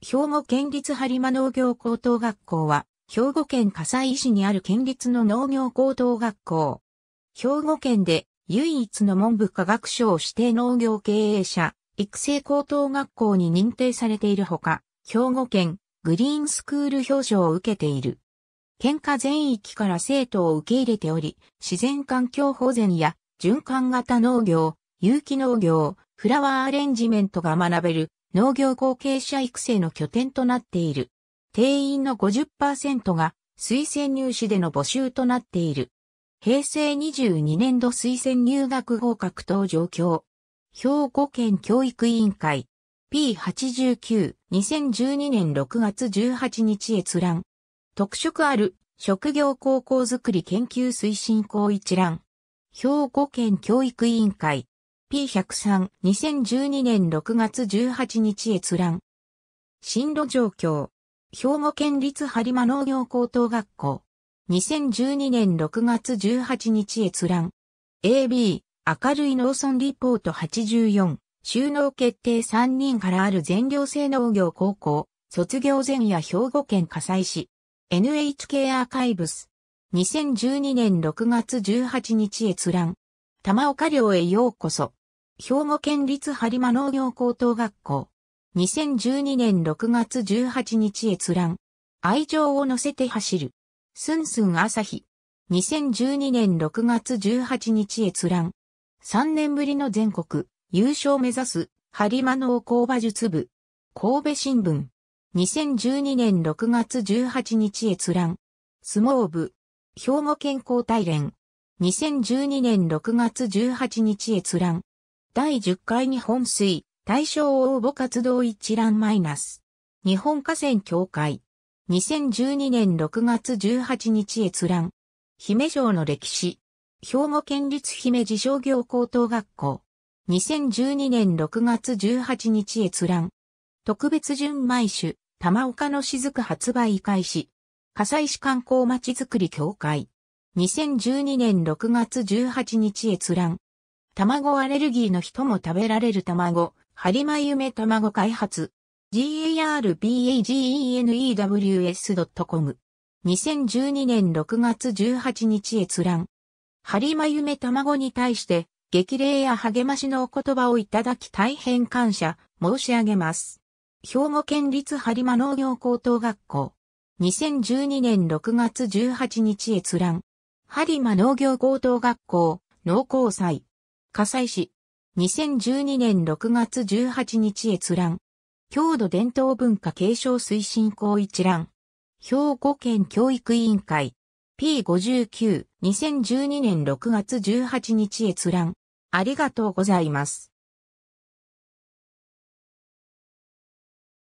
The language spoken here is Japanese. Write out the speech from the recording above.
兵庫県立播磨農業高等学校は、兵庫県加西市にある県立の農業高等学校。兵庫県で唯一の文部科学省指定農業経営者、育成高等学校に認定されているほか、兵庫県グリーンスクール表彰を受けている。県下全域から生徒を受け入れており、自然環境保全や循環型農業、有機農業、フラワーアレンジメントが学べる農業後継者育成の拠点となっている。定員の50%が推薦入試での募集となっている。平成22年度推薦入学合格等状況。兵庫県教育委員会 P89 2012年6月18日閲覧。特色ある職業高校づくり研究推進校一覧。兵庫県教育委員会 P103、2012年6月18日閲覧。進路状況。兵庫県立播磨農業高等学校。2012年6月18日閲覧。AB、明るい農村リポート84。収納決定3人からある全寮制農業高校。卒業前夜兵庫県火災市。NHK アーカイブス。2012年6月18日閲覧。玉岡寮へようこそ。兵庫県立播磨農業高等学校。2012年6月18日閲覧。愛情を乗せて走る。スンスン朝日。2012年6月18日閲覧。3年ぶりの全国優勝目指す、播磨農工馬術部。神戸新聞。2012年6月18日閲覧。相撲部。兵庫県交代連。2012年6月18日閲覧。第10回日本水、大正応募活動一覧マイナス。日本河川協会。2012年6月18日閲覧。姫城の歴史。兵庫県立姫路商業高等学校。2012年6月18日閲覧。特別純米酒、玉岡の雫発売開始。笠石観光まちづくり協会。2012年6月18日閲覧。卵アレルギーの人も食べられる卵、ハリマユメ卵開発。garbageenews.com 2012年6月18日閲覧。ハリマユメ卵に対して激励や励ましのお言葉をいただき大変感謝申し上げます。兵庫県立リマ農業高等学校。2012年6月18日閲覧。リマ農業高等学校、農工祭。火災市。2012年6月18日閲覧。郷土伝統文化継承推進校一覧。兵庫県教育委員会。P59、2012年6月18日閲覧。ありがとうございます。